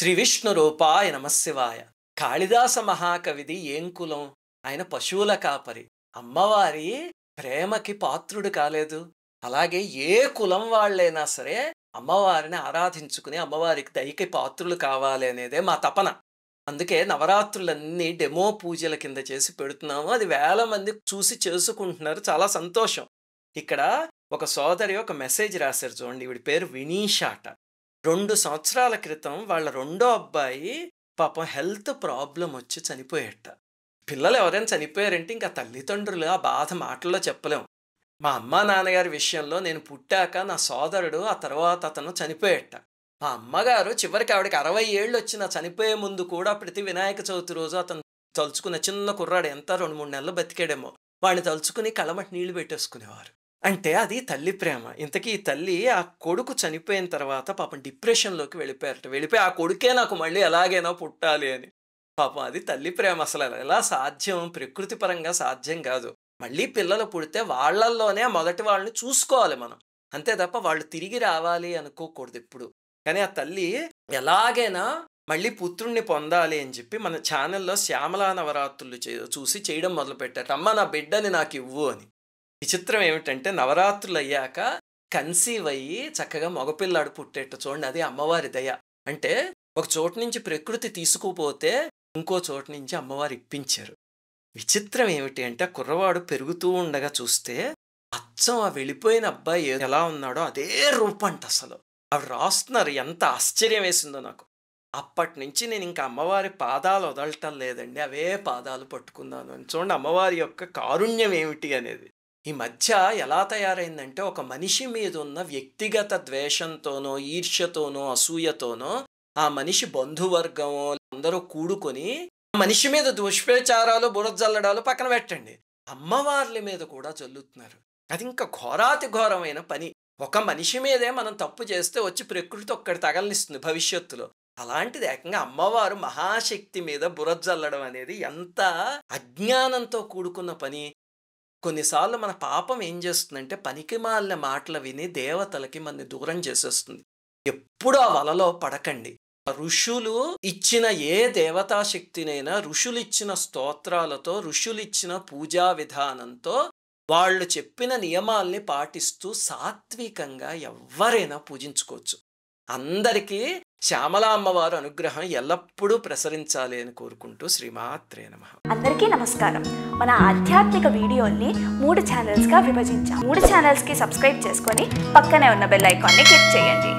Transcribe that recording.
శ్రీ విష్ణు రూపాయ నమశివాయ కాళిదాస మహాకవిది ఏం కులం ఆయన పశువుల కాపరి అమ్మవారి ప్రేమకి పాత్రుడు కాలేదు అలాగే ఏ కులం వాళ్ళైనా సరే అమ్మవారిని ఆరాధించుకుని అమ్మవారికి దయకి పాత్రులు కావాలి అనేదే మా తపన అందుకే నవరాత్రులన్నీ డెమో పూజల కింద చేసి పెడుతున్నాము అది వేల మంది చూసి చేసుకుంటున్నారు చాలా సంతోషం ఇక్కడ ఒక సోదరి ఒక మెసేజ్ రాశారు చూడండి వీడి పేరు వినీషాట రెండు సంవత్సరాల క్రితం వాళ్ళ రెండో అబ్బాయి పాపం హెల్త్ ప్రాబ్లం వచ్చి చనిపోయేట పిల్లలు ఎవరైనా చనిపోయారంటే ఇంకా తల్లిదండ్రులు ఆ బాధ మాటల్లో చెప్పలేం మా అమ్మ నాన్నగారి విషయంలో నేను పుట్టాక నా సోదరుడు ఆ తర్వాత అతను చనిపోయేట మా అమ్మగారు చివరికి ఆవిడకి అరవై ఏళ్ళు వచ్చిన చనిపోయే ముందు కూడా ప్రతి వినాయక చవితి రోజు అతను తలుచుకున్న చిన్న కుర్రాడు ఎంత రెండు మూడు నెలలు బతికాడేమో వాడిని తలుచుకుని కళ్ళమటి నీళ్లు పెట్టేసుకునేవారు అంటే అది తల్లి ప్రేమ ఇంతకీ తల్లి ఆ కొడుకు చనిపోయిన తర్వాత పాపం డిప్రెషన్లోకి వెళ్ళిపోయారట వెళ్ళిపోయి ఆ కొడుకే నాకు మళ్ళీ ఎలాగైనా పుట్టాలి అని పాపం అది తల్లి ప్రేమ అసలు ఎలా సాధ్యం ప్రకృతి పరంగా సాధ్యం కాదు మళ్ళీ పిల్లలు పుడితే వాళ్ళల్లోనే మొదటి వాళ్ళని చూసుకోవాలి మనం అంతే తప్ప వాళ్ళు తిరిగి రావాలి అనుకోకూడదు ఇప్పుడు కానీ ఆ తల్లి ఎలాగైనా మళ్ళీ పుత్రుణ్ణి పొందాలి అని చెప్పి మన ఛానల్లో శ్యామలా నవరాత్రులు చూసి చేయడం మొదలుపెట్టారు అమ్మ నా బిడ్డని నాకు ఇవ్వు అని విచిత్రం ఏమిటంటే నవరాత్రులు అయ్యాక కన్సీవ్ అయ్యి చక్కగా మగపిల్లాడు పుట్టేట్టు చూడండి అది అమ్మవారి దయ అంటే ఒక చోటు నుంచి ప్రకృతి తీసుకుపోతే ఇంకో చోటు నుంచి అమ్మవారు ఇప్పించారు విచిత్రం ఏమిటి అంటే కుర్రవాడు పెరుగుతూ ఉండగా చూస్తే అచ్చం ఆ వెళ్ళిపోయిన అబ్బాయి ఎలా ఉన్నాడో అదే రూపంట అసలు అవి రాస్తున్నారు ఎంత ఆశ్చర్యం వేసిందో నాకు అప్పటి నుంచి నేను ఇంకా అమ్మవారి పాదాలు వదలటం లేదండి అవే పాదాలు పట్టుకున్నాను అని చూడండి అమ్మవారి యొక్క కారుణ్యం ఏమిటి అనేది ఈ మధ్య ఎలా తయారైందంటే ఒక మనిషి మీద ఉన్న వ్యక్తిగత ద్వేషంతోనో ఈర్ష్యతోనో అసూయతోనో ఆ మనిషి బంధువర్గం అందరూ కూడుకొని ఆ మనిషి మీద దుష్ప్రచారాలు బురజల్లడాలు పక్కన పెట్టండి అమ్మవార్ల మీద కూడా చల్లుతున్నారు అది ఇంకా ఘోరాతి ఘోరమైన పని ఒక మనిషి మీదే మనం తప్పు చేస్తే వచ్చి ప్రకృతి ఒక్కడి తగలనిస్తుంది భవిష్యత్తులో అలాంటిది ఏకంగా అమ్మవారు మహాశక్తి మీద బురజల్లడం అనేది ఎంత అజ్ఞానంతో కూడుకున్న పని కొన్నిసార్లు మన పాపం ఏం చేస్తుందంటే పనికిమాలిన మాటలు విని దేవతలకి మనని దూరం చేసేస్తుంది ఎప్పుడు ఆ వలలో పడకండి ఋషులు ఇచ్చిన ఏ దేవతాశక్తినైనా ఋషులు ఇచ్చిన స్తోత్రాలతో ఋషులు ఇచ్చిన పూజా విధానంతో వాళ్ళు చెప్పిన నియమాల్ని పాటిస్తూ సాత్వికంగా ఎవరైనా పూజించుకోవచ్చు అందరికీ శ్యామల అమ్మవారు అనుగ్రహం ఎల్లప్పుడూ ప్రసరించాలి అని కోరుకుంటూ శ్రీమాత్రే నమ అందరికీ నమస్కారం మన ఆధ్యాత్మిక వీడియోల్ని మూడు ఛానల్స్గా విభజించాం మూడు ఛానల్స్కి సబ్స్క్రైబ్ చేసుకొని పక్కనే ఉన్న బెల్ ఐకాన్ని క్లిక్ చేయండి